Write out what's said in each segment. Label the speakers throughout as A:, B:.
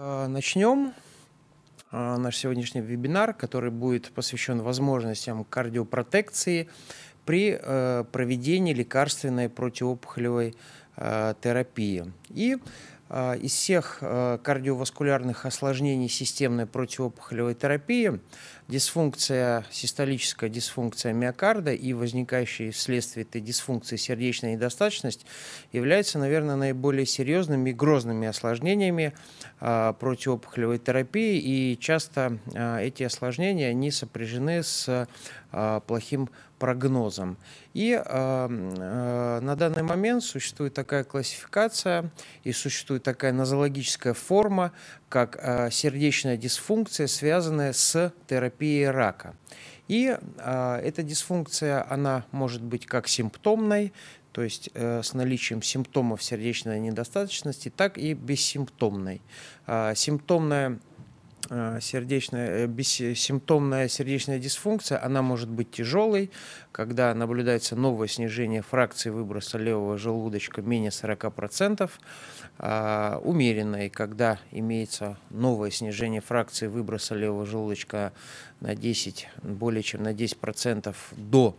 A: А, Начнем а, наш сегодняшний вебинар, который будет посвящен возможностям кардиопротекции при э, проведении лекарственной противоопухолевой э, терапии. И а, из всех а, кардиоваскулярных осложнений системной противоопухолевой терапии дисфункция, систолическая дисфункция миокарда и возникающая вследствие этой дисфункции сердечная недостаточность является, наверное, наиболее серьезными и грозными осложнениями а, противоопухолевой терапии. И часто эти осложнения, не сопряжены с плохим прогнозам. И э, э, на данный момент существует такая классификация и существует такая нозологическая форма, как э, сердечная дисфункция, связанная с терапией рака. И э, эта дисфункция, она может быть как симптомной, то есть э, с наличием симптомов сердечной недостаточности, так и бессимптомной. Э, симптомная Э, сердечная, э, бессимптомная э, сердечная дисфункция, она может быть тяжелой, когда наблюдается новое снижение фракции выброса левого желудочка менее 40%, а умеренной, когда имеется новое снижение фракции выброса левого желудочка на 10, более чем на 10% до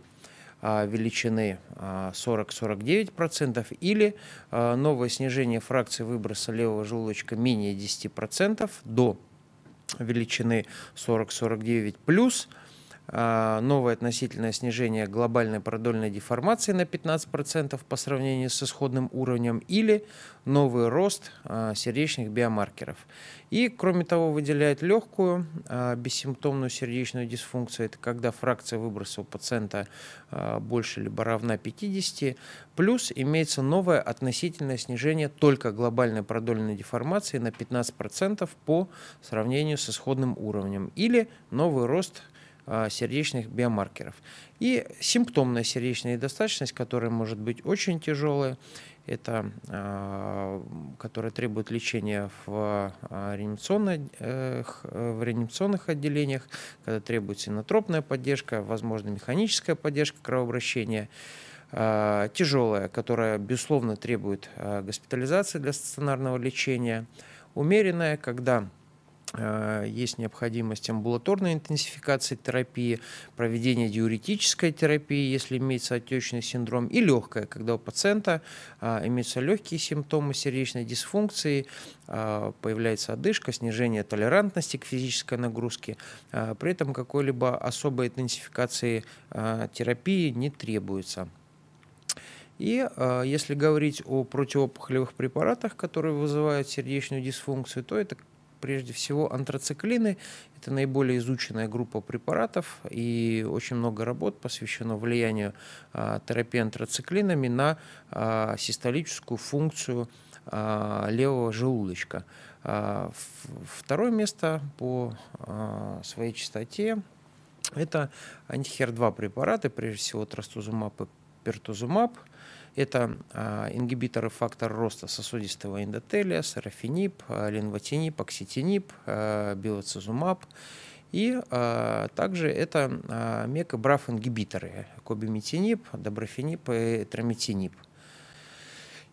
A: а, величины 40-49% а, или а, новое снижение фракции выброса левого желудочка менее 10% до величины 40-49+, плюс – а, новое относительное снижение глобальной продольной деформации на 15% по сравнению с исходным уровнем или новый рост а, сердечных биомаркеров. И, кроме того, выделяет легкую а, бессимптомную сердечную дисфункцию. Это когда фракция выброса у пациента больше либо равна 50. Плюс имеется новое относительное снижение только глобальной продольной деформации на 15% по сравнению с исходным уровнем или новый рост а, сердечных биомаркеров. И симптомная сердечная недостаточность, которая может быть очень тяжелая, это, а, которая требует лечения в, а, реанимационных, в реанимационных отделениях, когда требуется инотропная поддержка, возможно, механическая поддержка кровообращения тяжелая, которая, безусловно, требует госпитализации для стационарного лечения, умеренная, когда Э, есть необходимость амбулаторной интенсификации терапии, проведения диуретической терапии, если имеется отечный синдром, и легкая, когда у пациента э, имеются легкие симптомы сердечной дисфункции, э, появляется одышка, снижение толерантности к физической нагрузке. При этом какой-либо особой интенсификации терапии не требуется. И если говорить о противопухолевых препаратах, которые вызывают сердечную дисфункцию, то это прежде всего антрациклины. Это наиболее изученная группа препаратов, и очень много работ посвящено влиянию а, терапии антрациклинами на а, систолическую функцию а, левого желудочка. Второе место по своей частоте это антихер-2 препараты, прежде всего трастузумаб и пертузумаб – это а, ингибиторы фактора роста сосудистого эндотелия, сарафенип, а, линватинип, окситинип, а, биоцизумаб. И а, также это а, мекобраф-ингибиторы, кобимитинип, доброфенип и трамитинип. А,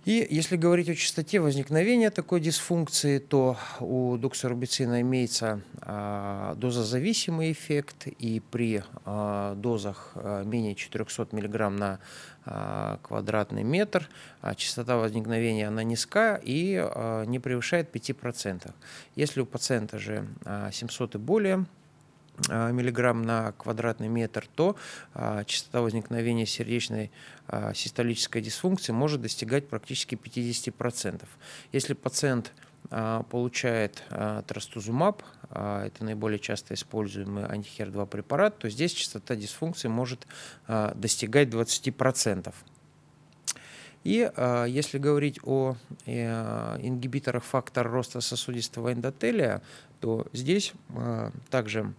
A: и если говорить о частоте возникновения такой дисфункции, то у доксорубицина имеется а, дозозависимый эффект, и при а, дозах а, менее 400 мг на квадратный метр частота возникновения она низка и не превышает 5%. Если у пациента же 700 и более Э, миллиграмм на квадратный метр, то э, частота возникновения сердечной э, систолической дисфункции может достигать практически 50%. Если пациент получает трастузумаб, это наиболее часто используемый антихер-2 препарат, то здесь частота дисфункции может достигать 20%. И если говорить о ингибиторах фактора роста сосудистого эндотелия, то здесь также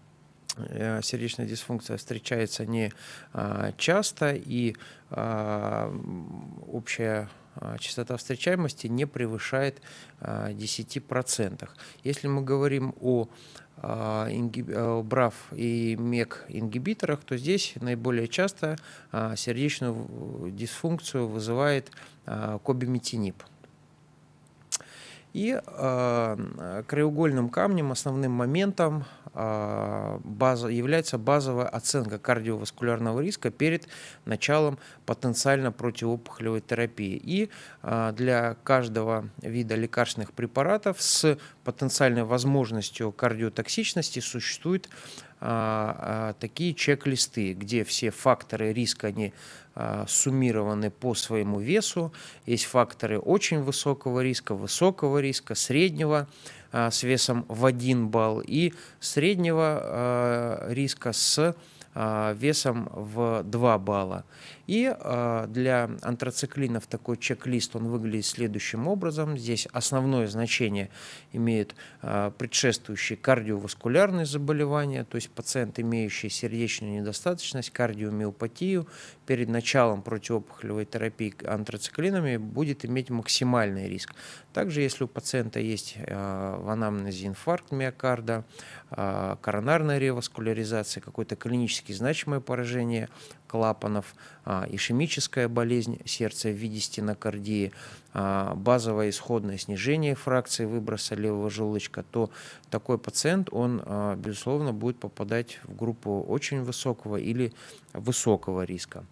A: Э, сердечная дисфункция встречается не а, часто, и а, общая а, частота встречаемости не превышает 10%. Если мы говорим о э, брав и МЕК ингибиторах, то здесь наиболее часто сердечную э, дисфункцию вызывает кобимитинип. И э, краеугольным камнем, основным моментом э, база, является базовая оценка кардиоваскулярного риска перед началом потенциально противоопухолевой терапии. И э, для каждого вида лекарственных препаратов с потенциальной возможностью кардиотоксичности существует а, а, такие чек-листы, где все факторы риска, они а, суммированы по своему весу. Есть факторы очень высокого риска, высокого риска, среднего с весом в 1 балл и среднего риска с а, весом в 2 балла. И а, для антрациклинов такой чек-лист он выглядит следующим образом. Здесь основное значение имеет а, предшествующие кардиоваскулярные заболевания, то есть пациент, имеющий сердечную недостаточность, кардиомиопатию, перед началом противоопухолевой терапии антрациклинами будет иметь максимальный риск. Также, если у пациента есть в анамнезе инфаркт миокарда, коронарная реваскуляризация, какой-то клинический клинически значимое поражение клапанов, а, ишемическая болезнь сердца в виде стенокардии, а, базовое исходное снижение фракции выброса левого желудочка, то такой пациент, он, а, безусловно, будет попадать в группу очень высокого или высокого риска.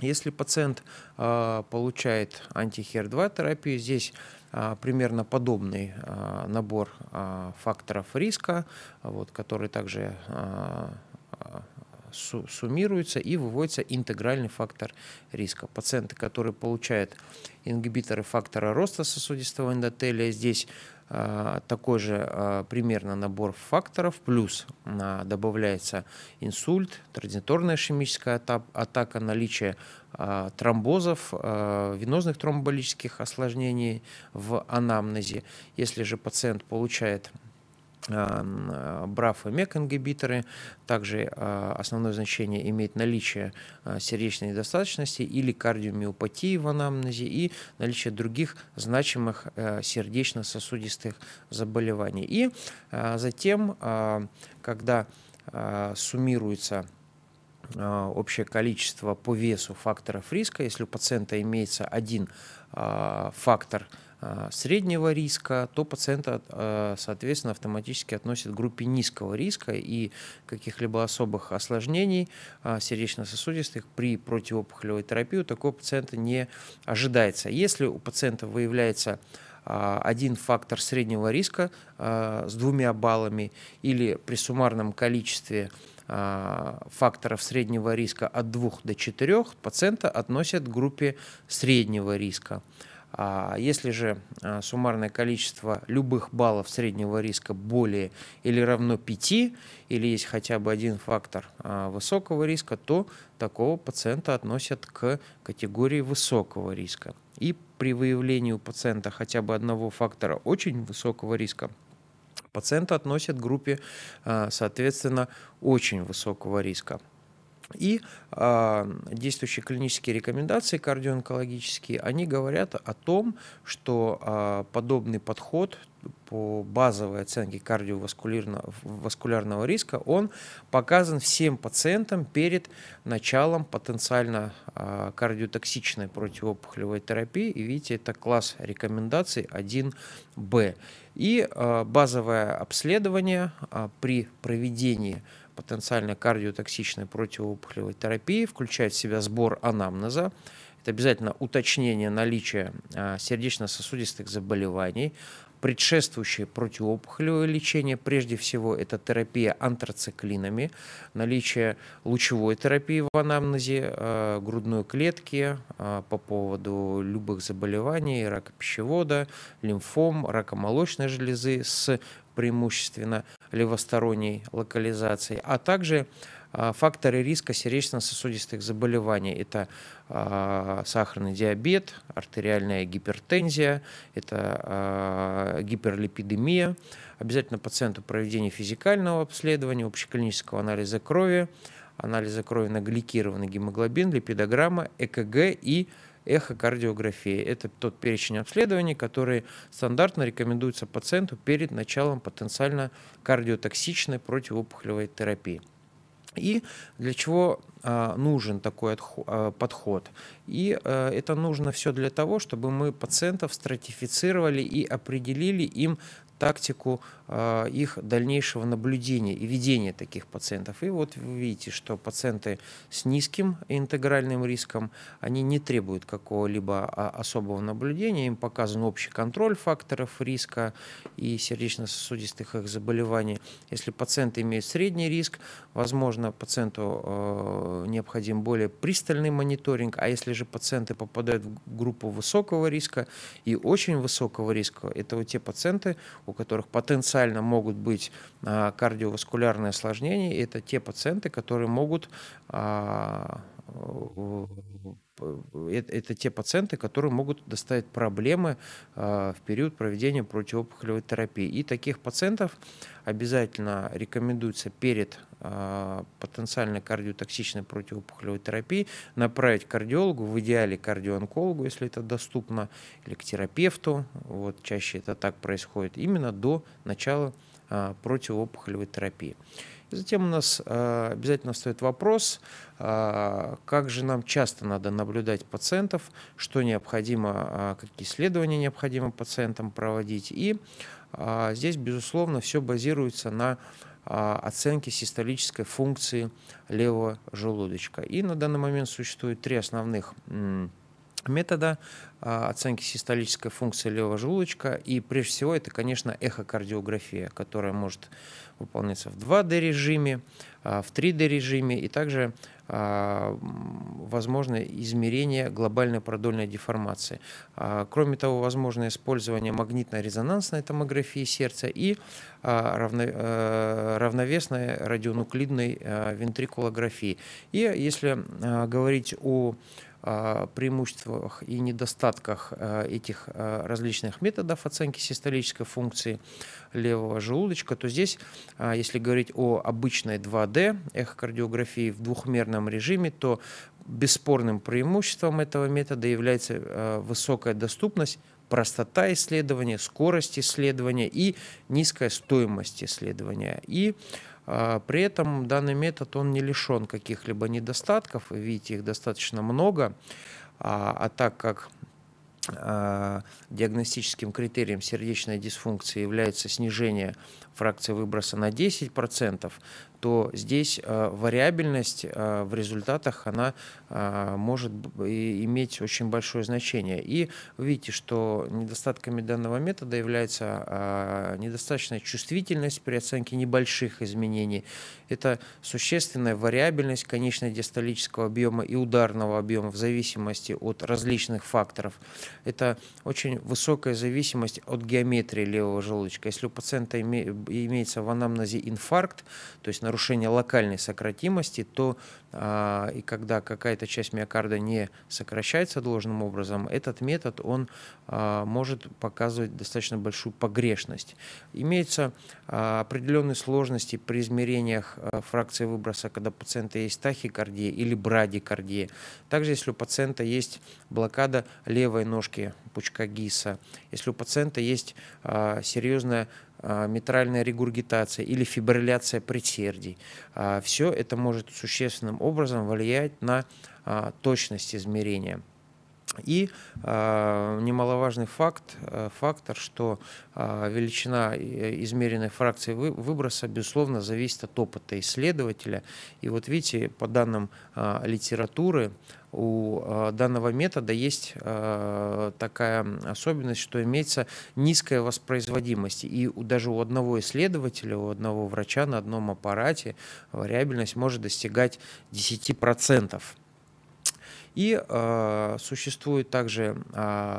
A: Если пациент э, получает антихер-2 терапию, здесь примерно подобный набор факторов риска, вот, который также суммируется и выводится интегральный фактор риска. Пациенты, которые получают ингибиторы фактора роста сосудистого эндотелия, здесь э, такой же э, примерно набор факторов, плюс э, добавляется инсульт, транзиторная ишемическая атака, наличие тромбозов, венозных тромболических осложнений в анамнезе. Если же пациент получает БРАФ и МЕК-ингибиторы. Также а, основное значение имеет наличие а, сердечной недостаточности или кардиомиопатии в анамнезе и наличие других значимых э, сердечно-сосудистых заболеваний. И а, затем, когда суммируется общее количество по весу факторов риска, если у пациента имеется один фактор риска, Э, среднего риска, то пациента, э, соответственно, автоматически относят к группе низкого риска и каких-либо особых осложнений э, сердечно-сосудистых при противоопухолевой терапии у такого пациента не ожидается. Если у пациента выявляется один фактор среднего риска с двумя баллами или при суммарном количестве факторов среднего риска от 2 до 4 пациента относят к группе среднего риска. А если же а, суммарное количество любых баллов среднего риска более или равно 5, или есть хотя бы один фактор а, высокого риска, то такого пациента относят к категории высокого риска. И при выявлении у пациента хотя бы одного фактора очень высокого риска пациента относят к группе, соответственно, очень высокого риска. И э, действующие клинические рекомендации кардиоонкологические, они говорят о том, что э, подобный подход по базовой оценке кардиоваскулярного риска, он показан всем пациентам перед началом потенциально э, кардиотоксичной противоопухолевой терапии. И видите, это класс рекомендаций 1Б. И э, базовое обследование э, при проведении потенциально кардиотоксичной противоопухолевой терапии, включает в себя сбор анамнеза, это обязательно уточнение наличия а, сердечно-сосудистых заболеваний, предшествующее противоопухолевое лечение, прежде всего это терапия антрациклинами, наличие лучевой терапии в анамнезе, а, грудной клетки а, по поводу любых заболеваний, рака пищевода, лимфом, рака молочной железы с преимущественно левосторонней локализации, а также а, факторы риска сердечно-сосудистых заболеваний. Это а, сахарный диабет, артериальная гипертензия, это а, гиперлипидемия. Обязательно пациенту проведение физикального обследования, общеклинического анализа крови, анализа крови на гликированный гемоглобин, липидограмма, ЭКГ и эхокардиография. Это тот перечень обследований, которые стандартно рекомендуются пациенту перед началом потенциально кардиотоксичной противоопухолевой терапии. И для чего а, нужен такой отход, а, подход? И а, это нужно все для того, чтобы мы пациентов стратифицировали и определили им тактику э, их дальнейшего наблюдения и ведения таких пациентов. И вот вы видите, что пациенты с низким интегральным риском, они не требуют какого-либо а, особого наблюдения, им показан общий контроль факторов риска и сердечно-сосудистых их заболеваний. Если пациент имеет средний риск, возможно, пациенту э, необходим более пристальный мониторинг, а если же пациенты попадают в группу высокого риска и очень высокого риска, это вот те пациенты, у которых потенциально могут быть а, кардиоваскулярные осложнения, это те пациенты, которые могут а, это, те пациенты, которые могут доставить проблемы а, в период проведения противоопухолевой терапии. И таких пациентов обязательно рекомендуется перед э, потенциальной кардиотоксичной противоопухолевой терапией направить к кардиологу, в идеале кардиоонкологу, если это доступно, или к терапевту. Вот чаще это так происходит именно до начала а, противоопухолевой терапии. Затем у нас а, обязательно стоит вопрос, а, как же нам часто надо наблюдать пациентов, что необходимо, а, какие исследования необходимо пациентам проводить. И здесь, безусловно, все базируется на оценке систолической функции левого желудочка. И на данный момент существует три основных метода оценки систолической функции левого желудочка. И прежде всего это, конечно, эхокардиография, которая может выполняется в 2D режиме, а, в 3D режиме и также а, возможно измерение глобальной продольной деформации. А, кроме того, возможно использование магнитно-резонансной томографии сердца и э, равновесной радионуклидной э, вентрикулографии. И если говорить о Э, преимуществах и недостатках э, этих э, различных методов оценки систолической функции левого желудочка, то здесь, если говорить о обычной 2D эхокардиографии в двухмерном режиме, то бесспорным преимуществом этого метода является высокая доступность простота исследования, скорость исследования и низкая стоимость исследования. И а, при этом данный метод, он не лишен каких-либо недостатков, видите, их достаточно много, а, а так как а, диагностическим критерием сердечной дисфункции является снижение фракции выброса на 10%, то здесь э, вариабельность э, в результатах она э, может иметь очень большое значение. И вы видите, что недостатками данного метода является недостаточная чувствительность при оценке небольших изменений. Это существенная вариабельность конечной диастолического объема и ударного объема в зависимости от различных факторов. Это очень высокая зависимость от геометрии левого желудочка. Если у пациента имеется в анамнезе инфаркт, то есть нарушение локальной сократимости, то а, и когда какая-то часть миокарда не сокращается должным образом, этот метод он а, может показывать достаточно большую погрешность. Имеются а, определенные сложности при измерениях а, фракции выброса, когда у пациента есть тахикардия или брадикардия. Также если у пациента есть блокада левой ножки пучка ГИСа, если у пациента есть а, серьезная а, митральная регургитация или фибрилляция предсердий. А, Все это может существенным образом влиять на а, точность измерения. И э, немаловажный факт, э, фактор, что э, величина измеренной фракции вы, выброса, безусловно, зависит от опыта исследователя. И вот видите, по данным э, литературы, у э, данного метода есть э, такая особенность, что имеется низкая воспроизводимость. И даже у одного исследователя, у одного врача на одном аппарате вариабельность э, может достигать 10%. И существует также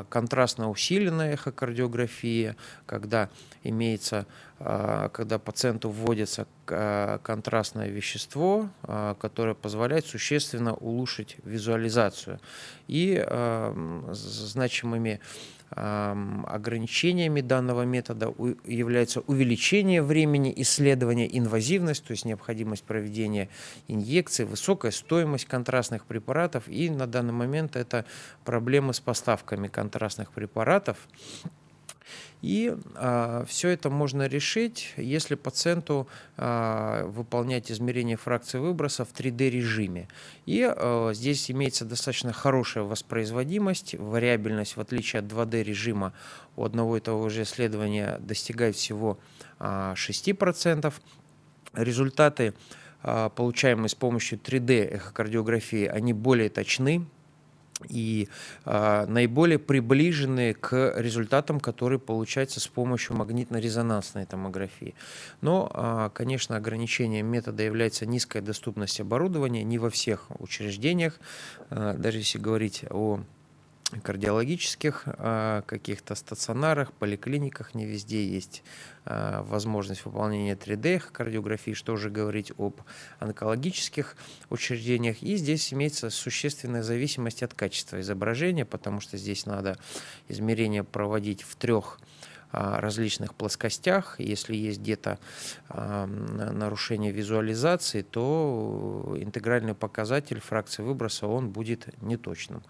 A: контрастно усиленная эхокардиография, когда имеется а, когда пациенту вводится а, контрастное вещество, а, которое позволяет существенно улучшить визуализацию. И значимыми ограничениями данного метода является увеличение времени исследования, инвазивность, то есть необходимость проведения инъекций, высокая стоимость контрастных препаратов и на данный момент это проблемы с поставками контрастных препаратов. И а, все это можно решить, если пациенту а, выполнять измерение фракции выброса в 3D-режиме. И а, здесь имеется достаточно хорошая воспроизводимость, вариабельность, в отличие от 2D-режима, у одного и того же исследования достигает всего а, 6%. Результаты а, получаемые с помощью 3D эхокардиографии, они более точны, и э, наиболее приближены к результатам, которые получаются с помощью магнитно-резонансной томографии. Но, э, конечно, ограничением метода является низкая доступность оборудования не во всех учреждениях, э, даже если говорить о кардиологических а, каких-то стационарах, поликлиниках не везде есть а, возможность выполнения 3D-кардиографии, что уже говорить об онкологических учреждениях. И здесь имеется существенная зависимость от качества изображения, потому что здесь надо измерения проводить в трех а, различных плоскостях. Если есть где-то нарушение визуализации, то интегральный показатель фракции выброса он будет неточным.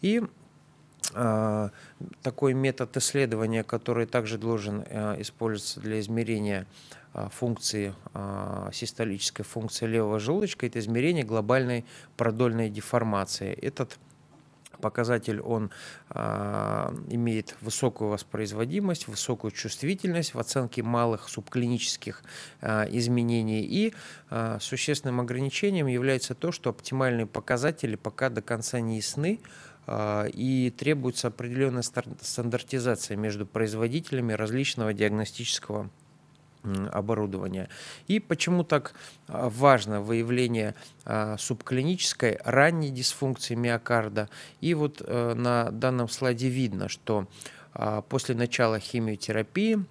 A: И а, такой метод исследования, который также должен а, использоваться для измерения а, функции, систолической функции левого желудочка, это измерение глобальной продольной деформации. Этот показатель он э, имеет высокую воспроизводимость, высокую чувствительность в оценке малых субклинических э, изменений. И э, существенным ограничением является то, что оптимальные показатели пока до конца не ясны, а, и требуется определенная стандартизация между производителями различного диагностического оборудования. И почему так а, важно выявление а, субклинической ранней дисфункции миокарда. И вот э, на данном слайде видно, что после начала химиотерапии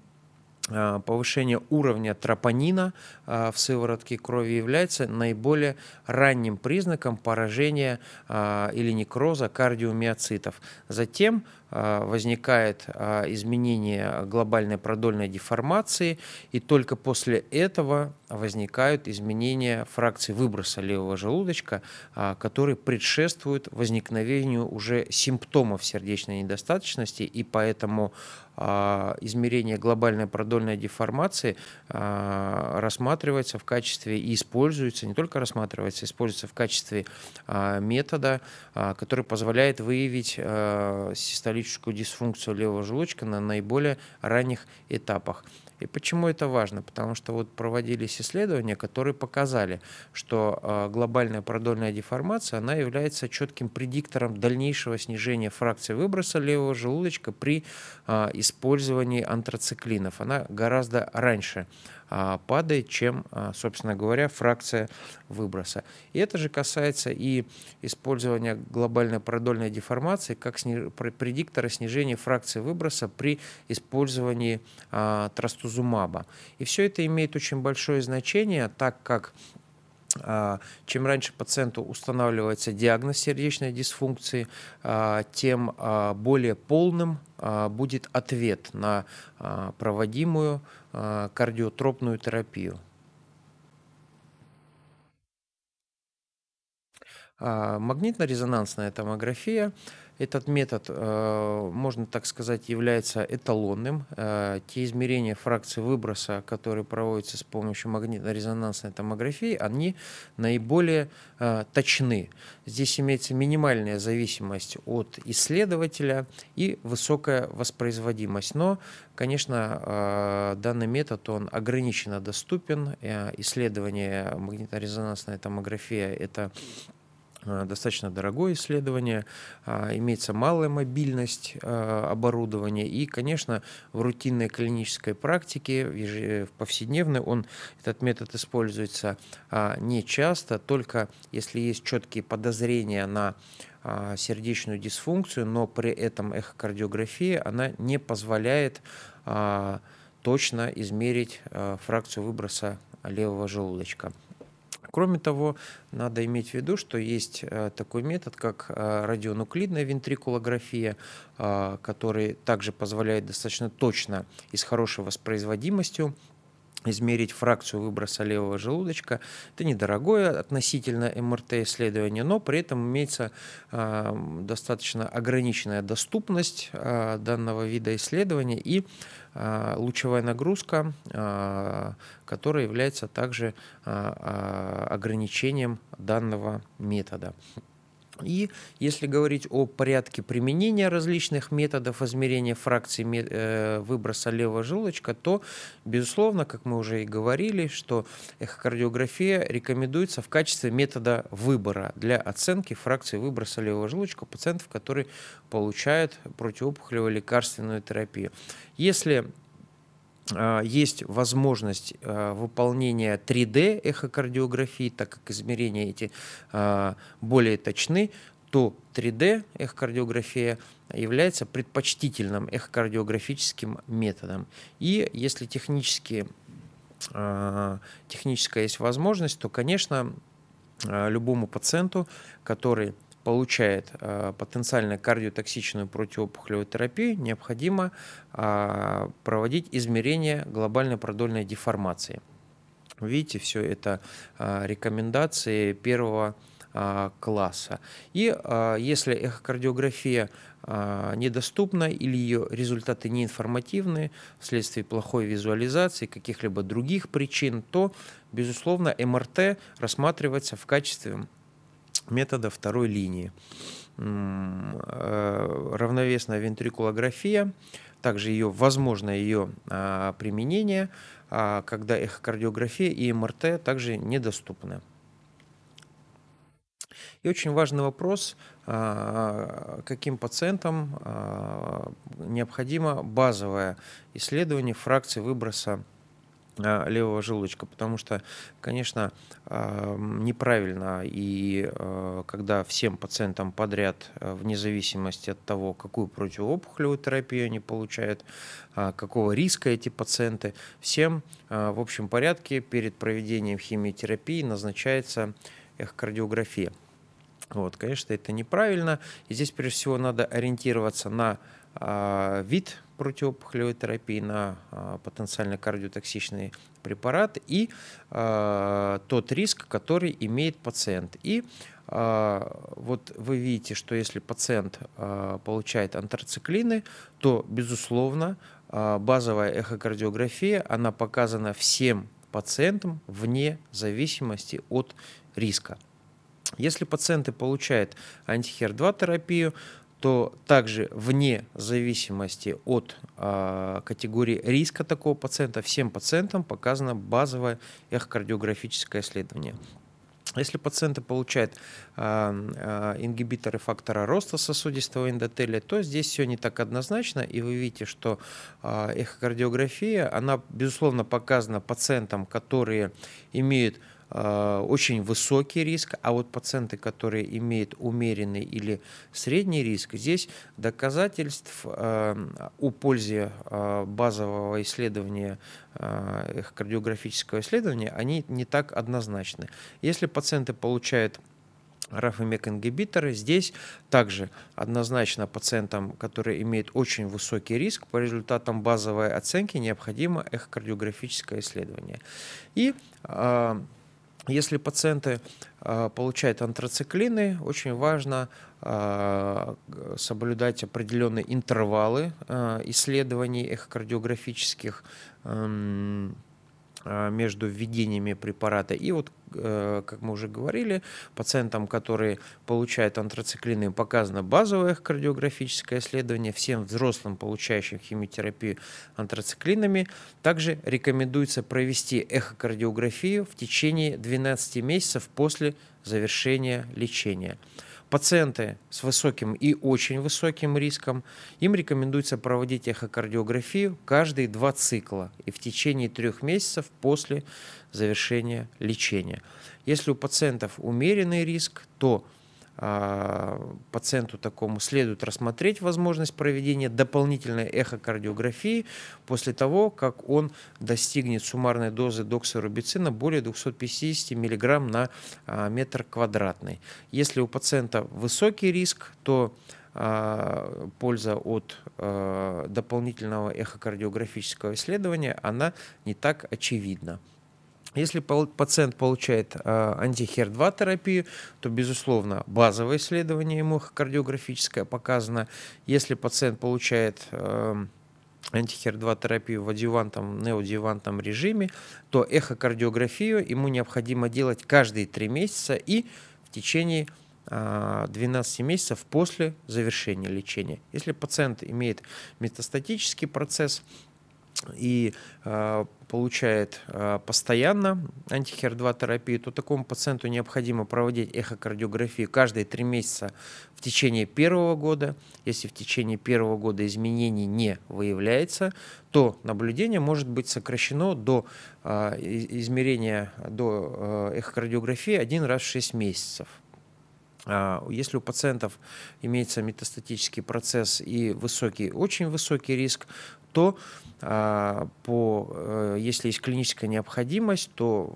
A: Э, повышение уровня тропонина э, в сыворотке крови является наиболее ранним признаком поражения э, или некроза кардиомиоцитов. Затем а, возникает а, изменение глобальной продольной деформации, и только после этого возникают изменения фракции выброса левого желудочка, а, которые предшествуют возникновению уже симптомов сердечной недостаточности, и поэтому измерение глобальной продольной деформации рассматривается в качестве и используется, не только рассматривается, используется в качестве метода, который позволяет выявить систолическую гипертоническую дисфункцию левого желудочка на наиболее ранних этапах. И почему это важно? Потому что вот проводились исследования, которые показали, что а, глобальная продольная деформация, она является четким предиктором дальнейшего снижения фракции выброса левого желудочка при а, использовании антрациклинов. Она гораздо раньше а, падает, чем, а, собственно говоря, фракция выброса. И это же касается и использования глобальной продольной деформации как сни... предиктора снижения фракции выброса при использовании а, трастузумаба. И все это имеет очень большое значение, так как а, чем раньше пациенту устанавливается диагноз сердечной дисфункции, тем более полным будет ответ на проводимую Э, кардиотропную терапию. А, магнитно-резонансная томография. Этот метод, а, можно так сказать, является эталонным. А, те измерения фракции выброса, которые проводятся с помощью магнитно-резонансной томографии, они наиболее точны. Здесь имеется минимальная зависимость от исследователя и высокая воспроизводимость. Но, конечно, данный метод он ограниченно доступен. Э, исследование магнитно-резонансной томографии – это Э, достаточно дорогое исследование, э, имеется малая мобильность э, оборудования, и, конечно, в рутинной клинической практике, в повседневной он, этот метод используется не часто, только если есть четкие подозрения на сердечную дисфункцию, но при этом эхокардиография, она не позволяет точно измерить фракцию выброса левого желудочка. Кроме того, надо иметь в виду, что есть э, такой метод, как э, радионуклидная вентрикулография, э, который также позволяет достаточно точно и с хорошей воспроизводимостью измерить фракцию выброса левого желудочка. Это недорогое относительно МРТ-исследование, но при этом имеется э, достаточно ограниченная доступность э, данного вида исследования и э, лучевая нагрузка, э, которая является также э, ограничением данного метода. И если говорить о порядке применения различных методов измерения фракции э, выброса левого желудочка, то, безусловно, как мы уже и говорили, что эхокардиография рекомендуется в качестве метода выбора для оценки фракции выброса левого желудочка пациентов, которые получают противоопухолевую лекарственную терапию. Если а, есть возможность а, выполнения 3D эхокардиографии, так как измерения эти а, более точны, то 3D эхокардиография является предпочтительным эхокардиографическим методом. И если технически, техническая есть возможность, то, конечно, любому пациенту, который получает э, потенциально кардиотоксичную противоопухолевую терапию, необходимо э, проводить измерение глобальной продольной деформации. Видите, все это э, рекомендации первого а, класса. И если эхокардиография недоступна или ее результаты неинформативны вследствие плохой визуализации, каких-либо других причин, то, безусловно, МРТ рассматривается в качестве метода второй линии. Э, равновесная вентрикулография, также ее возможно ее а, применение, а, когда эхокардиография и МРТ также недоступны. И очень важный вопрос, а, каким пациентам необходимо базовое исследование фракции выброса Э, левого желудочка, потому что, конечно, эм, неправильно и э, когда всем пациентам подряд, э, вне зависимости от того, какую противоопухолевую терапию они получают, какого риска эти пациенты, всем в общем порядке перед проведением химиотерапии назначается эхокардиография. Вот, конечно, это неправильно. И здесь, прежде всего, надо ориентироваться на а, вид противопухолевой терапии на а, потенциально кардиотоксичный препарат и а, тот риск, который имеет пациент. И вот вы видите, что если пациент получает антрациклины, то, безусловно, базовая эхокардиография, она показана всем пациентам вне зависимости от риска. Если пациенты получают антихер-2 терапию, то также вне зависимости от э, категории риска такого пациента всем пациентам показано базовое эхокардиографическое исследование. Если пациенты получают э, э, ингибиторы фактора роста сосудистого эндотелия, то здесь все не так однозначно, и вы видите, что э, эхокардиография, она, безусловно, показана пациентам, которые имеют э, Э, очень высокий риск, а вот пациенты, которые имеют умеренный или средний риск, здесь доказательств о э, пользе э, базового исследования кардиографического исследования, они не так однозначны. Если пациенты получают раф и мек-ингибиторы. Здесь также однозначно пациентам, которые имеют очень высокий риск, по результатам базовой оценки необходимо эхокардиографическое исследование. И э, если пациенты а, получают антрациклины, очень важно а, соблюдать определенные интервалы а, исследований эхокардиографических а, между введениями препарата. И вот, э, как мы уже говорили, пациентам, которые получают антрациклины, показано базовое кардиографическое исследование. Всем взрослым, получающим химиотерапию антрациклинами, также рекомендуется провести эхокардиографию в течение 12 месяцев после завершения лечения. Пациенты с высоким и очень высоким риском, им рекомендуется проводить эхокардиографию каждые два цикла и в течение трех месяцев после завершения лечения. Если у пациентов умеренный риск, то а, пациенту такому следует рассмотреть возможность проведения дополнительной эхокардиографии после того, как он достигнет суммарной дозы доксорубицина более 250 мг на а, метр квадратный. Если у пациента высокий риск, то а, польза от дополнительного эхокардиографического исследования, она не так очевидна. Если пациент получает э, антихер-2 терапию, то, безусловно, базовое исследование ему кардиографическое показано. Если пациент получает эм, антихер-2 терапию в адювантом, неодювантом режиме, то эхокардиографию ему необходимо делать каждые 3 месяца и в течение 12 э, месяцев после завершения лечения. Если пациент имеет метастатический процесс, и э, получает э, постоянно антихер-2 терапию, то такому пациенту необходимо проводить эхокардиографию каждые три месяца в течение первого года. Если в течение первого года изменений не выявляется, то наблюдение может быть сокращено до э, измерения, до эхокардиографии один раз в 6 месяцев. А, если у пациентов имеется метастатический процесс и высокий, очень высокий риск, то а, по, э, если есть клиническая необходимость, то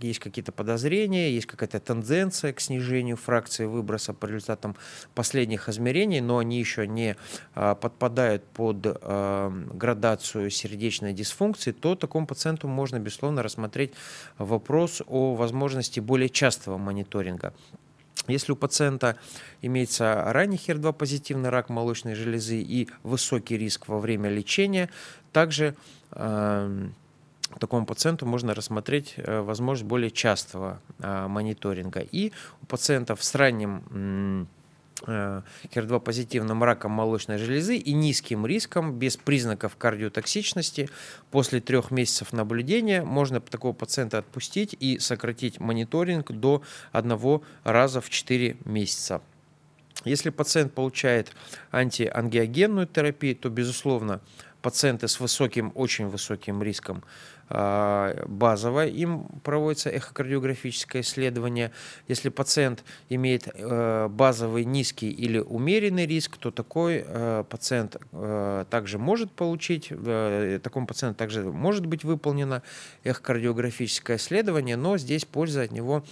A: есть какие-то подозрения, есть какая-то тенденция к снижению фракции выброса по результатам последних измерений, но они еще не а, подпадают под а, градацию сердечной дисфункции, то такому пациенту можно, безусловно, рассмотреть вопрос о возможности более частого мониторинга. Если у пациента имеется ранний хер 2 позитивный рак молочной железы и высокий риск во время лечения, также э, такому пациенту можно рассмотреть э, возможность более частого э, мониторинга. И у пациентов с ранним Э, КИР-2 позитивным раком молочной железы и низким риском без признаков кардиотоксичности. После трех месяцев наблюдения можно такого пациента отпустить и сократить мониторинг до одного раза в 4 месяца. Если пациент получает антиангиогенную терапию, то, безусловно, пациенты с высоким, очень высоким риском а, базово им проводится эхокардиографическое исследование. Если пациент имеет э, базовый низкий или умеренный риск, то такой э, пациент э, также может получить, такому пациенту также может быть выполнено эхокардиографическое исследование, но здесь польза от него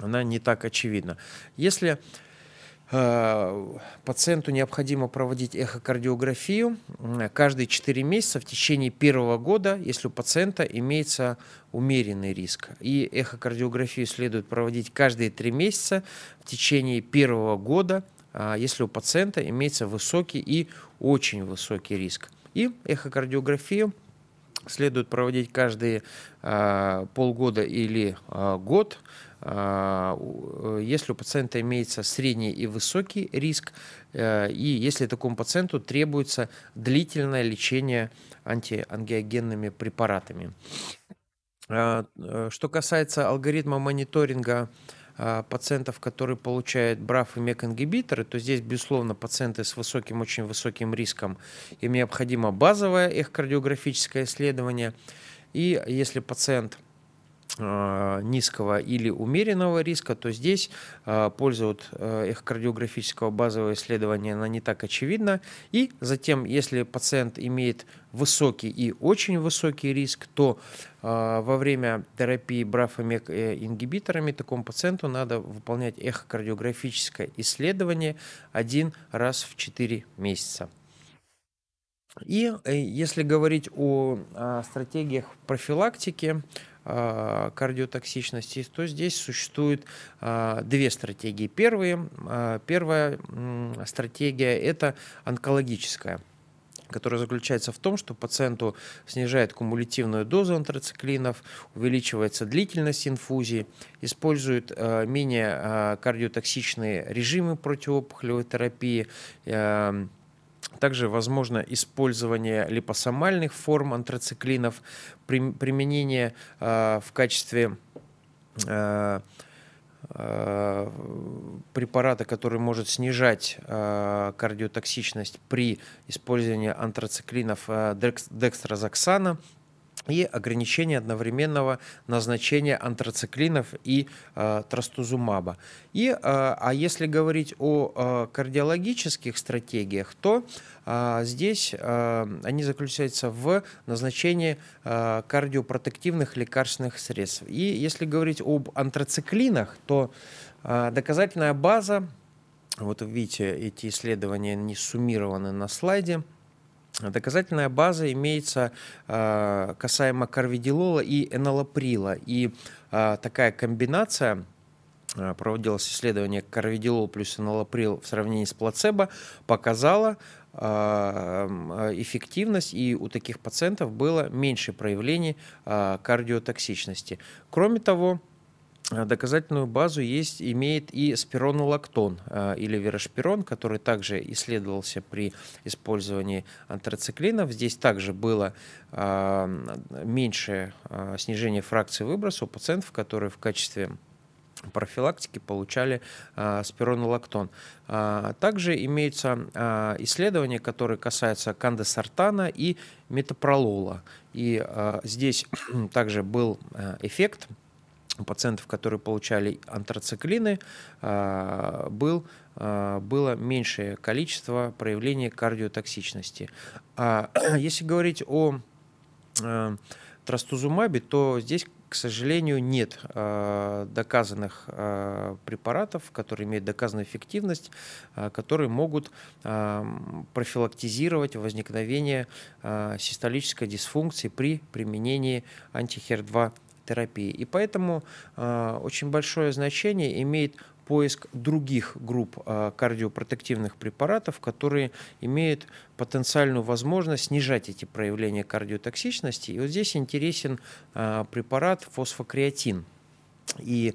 A: она не так очевидна. Если Э, пациенту необходимо проводить эхокардиографию каждые 4 месяца в течение первого года, если у пациента имеется умеренный риск. И эхокардиографию следует проводить каждые 3 месяца в течение первого года, э, если у пациента имеется высокий и очень высокий риск. И эхокардиографию следует проводить каждые э, полгода или год а, э, если у пациента имеется средний и высокий риск, э, и если такому пациенту требуется длительное лечение антиангиогенными препаратами. А, э, что касается алгоритма мониторинга а, пациентов, которые получают брав и мек-ингибиторы, то здесь, безусловно, пациенты с высоким, очень высоким риском, им необходимо базовое эхокардиографическое исследование. И если пациент – а, низкого или умеренного риска, то здесь а, польза от а, эхокардиографического базового исследования она не так очевидна. И затем, если пациент имеет высокий и очень высокий риск, то во время терапии брафомек ингибиторами такому пациенту надо выполнять эхокардиографическое исследование один раз в 4 месяца. И э, если говорить о стратегиях профилактики, а, кардиотоксичности, то здесь существует а, две стратегии. Первые, а, первая стратегия – это онкологическая которая заключается в том, что пациенту снижает кумулятивную дозу антрациклинов, увеличивается длительность инфузии, используют э, менее э, кардиотоксичные режимы противоопухолевой терапии, э, также возможно использование липосомальных форм антрациклинов, применение э, в качестве э, э, препарата, который может снижать кардиотоксичность при использовании антрациклинов декстрозоксана, и ограничение одновременного назначения антрациклинов и э, трастузумаба. И, э, а если говорить о э, кардиологических стратегиях, то э, здесь э, они заключаются в назначении э, кардиопротективных лекарственных средств. И если говорить об антрациклинах, то э, доказательная база, вот видите, эти исследования не суммированы на слайде – Доказательная база имеется э, касаемо карвидилола и эналоприла. И э, такая комбинация э, проводилось исследование карвидилол плюс эналоприл в сравнении с плацебо, показала э, эффективность, и у таких пациентов было меньше проявлений кардиотоксичности. Кроме того, Э, доказательную базу есть, имеет и спиронолактон э, или верошпирон, который также исследовался при использовании антрациклинов. Здесь также было э, меньшее снижение фракции выброса у пациентов, которые в качестве профилактики получали а, спиронолактон. А, также имеются а, исследования, которые касаются кандесартана и метапролола. И здесь также был эффект – пациентов, которые получали антрациклины, а, был, а, было меньшее количество проявления кардиотоксичности. А если говорить о а, трастузумабе, то здесь к сожалению, нет э, доказанных э, препаратов, которые имеют доказанную эффективность, э, которые могут э, профилактизировать возникновение э, систолической дисфункции при применении антихер-2 терапии. И поэтому э, очень большое значение имеет поиск других групп э, кардиопротективных препаратов, которые имеют потенциальную возможность снижать эти проявления кардиотоксичности. И вот здесь интересен э, препарат фосфокреатин. И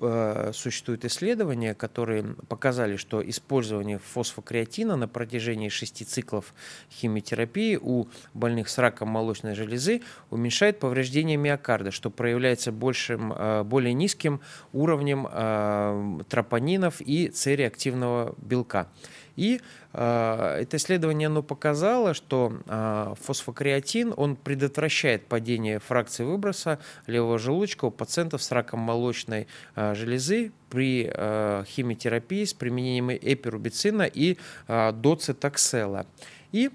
A: Э, существуют исследования, которые показали, что использование фосфокреатина на протяжении шести циклов химиотерапии у больных с раком молочной железы уменьшает повреждение миокарда, что проявляется большим, э, более низким уровнем э, тропонинов и цереактивного белка. И э, это исследование оно показало, что э, фосфокреатин он предотвращает падение фракции выброса левого желудочка у пациентов с раком молочной э, железы при э, химиотерапии с применением эпирубицина и э, доцитоксела. И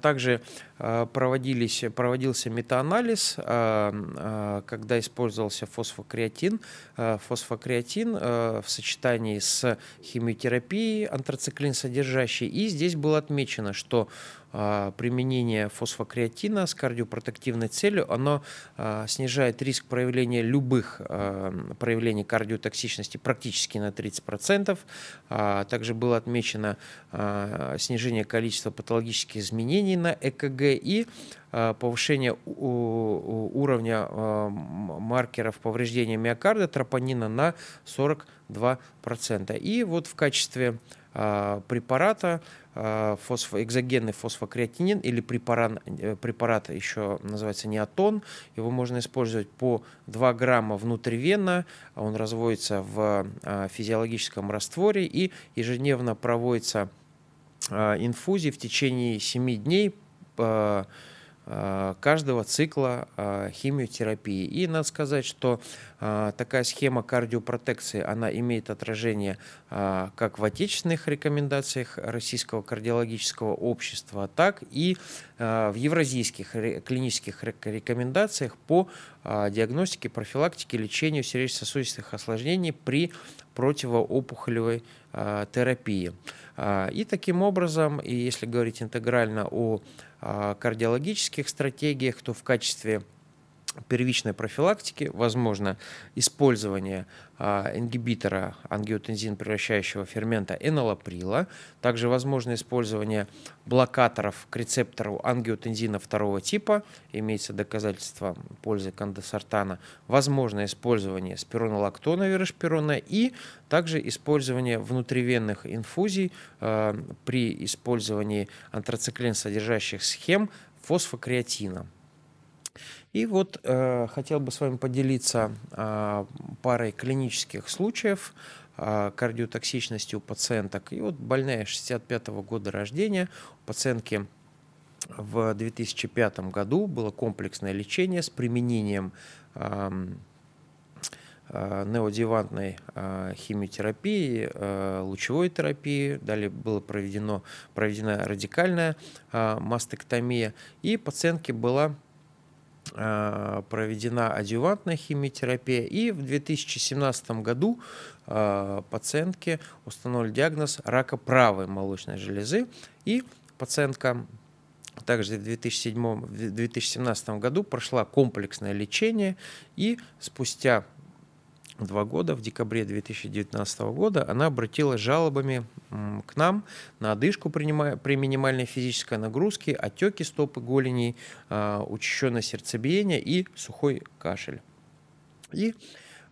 A: также Э, проводились, проводился метаанализ, э, э, когда использовался фосфокреатин. Фосфокреатин в сочетании с химиотерапией антрациклин содержащий И здесь было отмечено, что применение фосфокреатина с кардиопротективной целью, оно снижает риск проявления любых проявлений кардиотоксичности практически на 30%. Также было отмечено снижение количества патологических изменений на ЭКГ и э, повышение уровня э, маркеров повреждения миокарда тропонина на 42%. И вот в качестве э, препарата фосфо, экзогенный фосфокреатинин или препарат, препарат еще называется неотон. Его можно использовать по 2 грамма внутривенно. Он разводится в физиологическом растворе и ежедневно проводится инфузии в течение 7 дней Э, э, каждого цикла э, химиотерапии. И надо сказать, что такая схема кардиопротекции, она имеет отражение как в отечественных рекомендациях Российского кардиологического общества, так и в евразийских клинических рекомендациях по диагностике, профилактике, лечению сердечно-сосудистых осложнений при противоопухолевой э, терапии. Э, и таким образом, и если говорить интегрально о э, кардиологических стратегиях, то в качестве первичной профилактики, возможно, использование а, ингибитора ангиотензин, превращающего фермента энолаприла, также возможно использование блокаторов к рецептору ангиотензина второго типа, имеется доказательство пользы кандесартана, возможно использование спиронолактона, верошпирона и также использование внутривенных инфузий а, при использовании антрациклин содержащих схем фосфокреатина. И вот э, хотел бы с вами поделиться э, парой клинических случаев э, а, кардиотоксичности у пациенток. И вот больная 65 -го года рождения, у пациентки в 2005 году было комплексное лечение с применением э, неодевантной химиотерапии, лучевой терапии. Далее было проведено, проведена радикальная мастектомия. И пациентке была Э, проведена адювантная химиотерапия, и в 2017 году э, пациентке установлен диагноз рака правой молочной железы, и пациентка также в 2007, в 2017 году прошла комплексное лечение, и спустя два года, в декабре 2019 года, она обратилась жалобами к нам на одышку при минимальной физической нагрузке, отеки стопы голени, а, учащенное сердцебиение и сухой кашель. И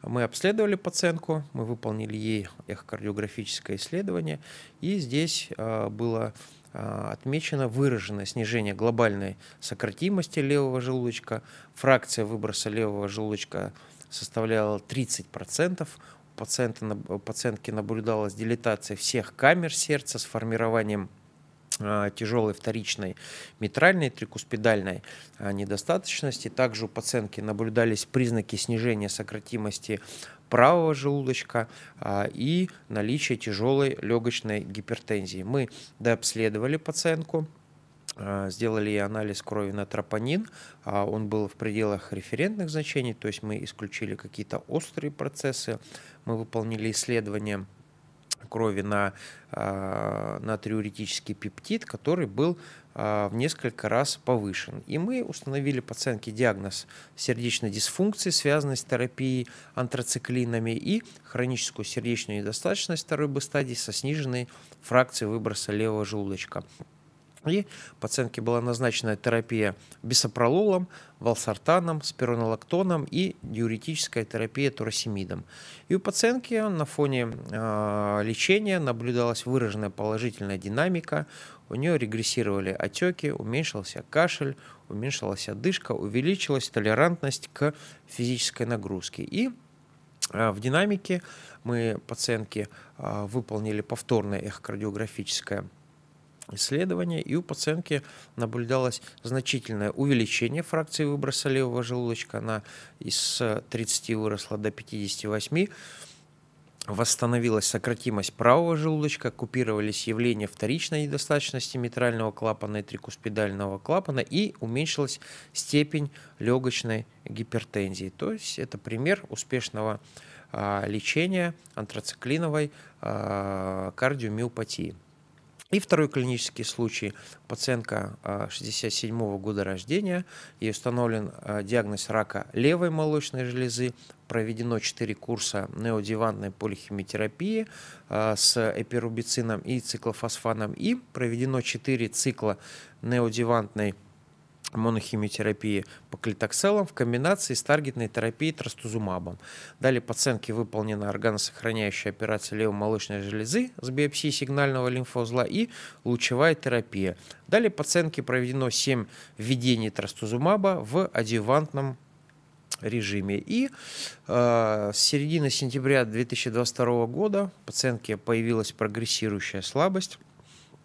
A: мы обследовали пациентку, мы выполнили ей эхокардиографическое исследование, и здесь а, было а, отмечено выраженное снижение глобальной сократимости левого желудочка, фракция выброса левого желудочка – составляла 30%. процентов У пациента, пациентки наблюдалась дилатация всех камер сердца с формированием а, тяжелой вторичной митральной, трикуспидальной а, недостаточности. Также у пациентки наблюдались признаки снижения сократимости правого желудочка а, и наличие тяжелой легочной гипертензии. Мы дообследовали пациентку, а, сделали анализ крови на тропонин, а он был в пределах референтных значений, то есть мы исключили какие-то острые процессы, мы выполнили исследование крови на, а, на триуретический пептид, который был в несколько раз повышен. И мы установили пациентке диагноз сердечной дисфункции, связанной с терапией антрациклинами и хроническую сердечную недостаточность второй бы стадии со сниженной фракцией выброса левого желудочка. И пациентке была назначена терапия бисопрололом, валсартаном, спиронолактоном и диуретическая терапия туросемидом. И у пациентки на фоне э, лечения наблюдалась выраженная положительная динамика, у нее регрессировали отеки, уменьшился кашель, уменьшилась одышка, увеличилась толерантность к физической нагрузке. И а, в динамике мы пациентке а, выполнили повторное эхокардиографическое исследования, и у пациентки наблюдалось значительное увеличение фракции выброса левого желудочка. Она из 30 выросла до 58 восстановилась сократимость правого желудочка, купировались явления вторичной недостаточности митрального клапана и трикуспидального клапана и уменьшилась степень легочной гипертензии. То есть это пример успешного а, лечения антрациклиновой а, кардиомиопатии. И второй клинический случай. Пациентка 67 а, года рождения. Ей установлен а, диагноз рака левой молочной железы. Проведено 4 курса неодивантной полихимиотерапии а, с эпирубицином и циклофосфаном. И проведено 4 цикла неодивантной монохимиотерапии поклитокселом в комбинации с таргетной терапией трастузумабом. Далее пациентке выполнена органосохраняющая операция левомолочной железы с биопсией сигнального лимфоузла и лучевая терапия. Далее пациентке проведено 7 введений трастузумаба в адъювантном режиме. И э, с середины сентября 2022 года пациентке появилась прогрессирующая слабость,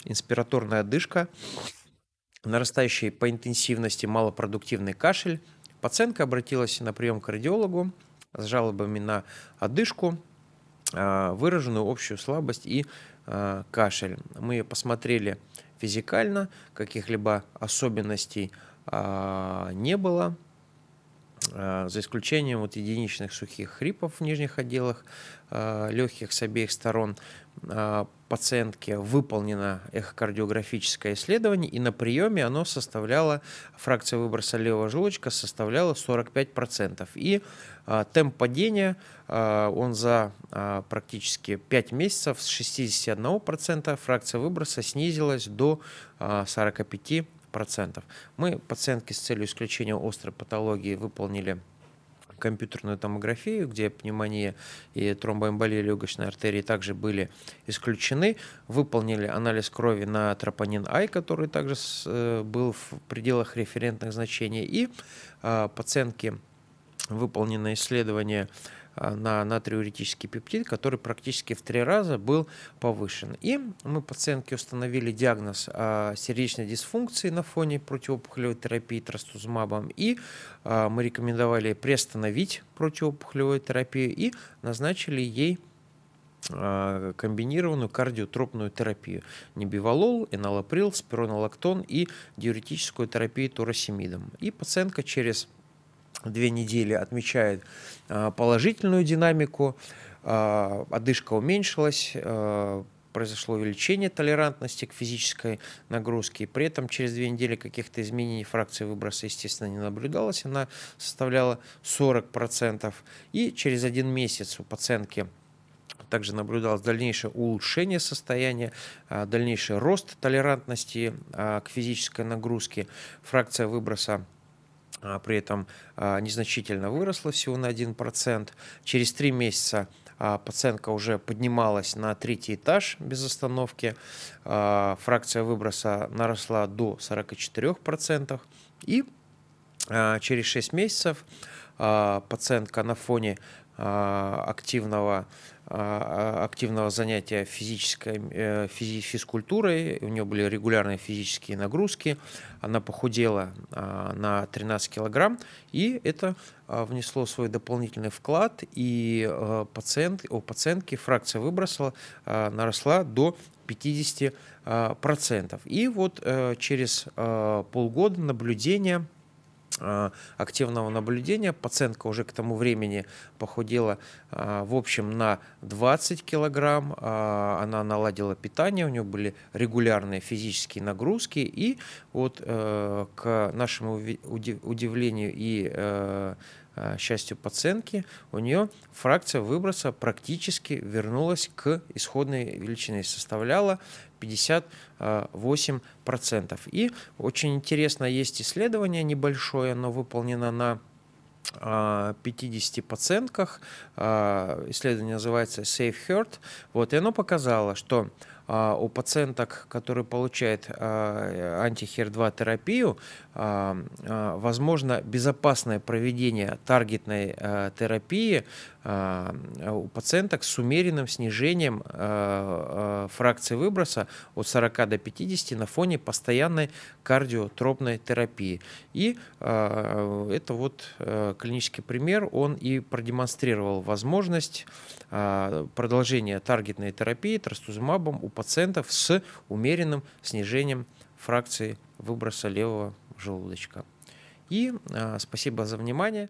A: инспираторная дышка нарастающий по интенсивности малопродуктивный кашель, пациентка обратилась на прием к кардиологу с жалобами на одышку, а, выраженную общую слабость и а, кашель. Мы посмотрели физикально, каких-либо особенностей а, не было. Э, за исключением вот единичных сухих хрипов в нижних отделах э, легких с обеих сторон э, пациентке выполнено эхокардиографическое исследование, и на приеме оно составляло, фракция выброса левого желудочка составляла 45%. И темп падения, он за практически 5 месяцев с 61% фракция выброса снизилась до 45%. 20%. Мы пациентки с целью исключения острой патологии выполнили компьютерную томографию, где пневмония и тромбоэмболия легочной артерии также были исключены. Выполнили анализ крови на тропонин Ай, который также э, был в пределах референтных значений. И а, пациентки выполнено исследование а, на натриуретический пептид, который практически в три раза был повышен. И мы пациентке установили диагноз а, сердечной дисфункции на фоне противоопухолевой терапии трастузумабом. И а, мы рекомендовали приостановить противоопухолевую терапию и назначили ей комбинированную кардиотропную терапию. Небивалол, эналаприл, спиронолактон и диуретическую терапию торосимидом. И пациентка через две недели отмечает а, положительную динамику, а, одышка уменьшилась, а, произошло увеличение толерантности к физической нагрузке, и при этом через две недели каких-то изменений фракции выброса, естественно, не наблюдалось, она составляла 40%, и через один месяц у пациентки также наблюдалось дальнейшее улучшение состояния, дальнейший рост толерантности к физической нагрузке, фракция выброса а, при этом а, незначительно выросла всего на 1%. Через три месяца а, пациентка уже поднималась на третий этаж без остановки, фракция выброса наросла до 44%, и через 6 месяцев пациентка на фоне активного а, а, активного занятия физической э, физкультурой, у нее были регулярные физические нагрузки, она похудела а, на 13 килограмм, и это внесло свой дополнительный вклад, и э, пациент, у пациентки фракция выбросила наросла до 50%. И вот э, через полгода наблюдения Э, активного наблюдения. Пациентка уже к тому времени похудела э, в общем на 20 килограмм. Э, она наладила питание, у нее были регулярные физические нагрузки. И вот к нашему удивлению и счастью пациентки, у нее фракция выброса практически вернулась к исходной величине, составляла 58%. Э, и очень интересно, есть исследование небольшое, оно выполнено на 50 э, пациентках. Э, исследование называется Safe Heart. Вот, и оно показало, что у пациенток, которые получают антихер-2 терапию, а, возможно безопасное проведение таргетной а, терапии а, у пациенток с умеренным снижением фракции выброса от 40 до 50 на фоне постоянной кардиотропной терапии. И это вот клинический пример, он и продемонстрировал возможность продолжения таргетной терапии трастузумабом у пациентов с умеренным снижением фракции выброса левого желудочка. И а, спасибо за внимание.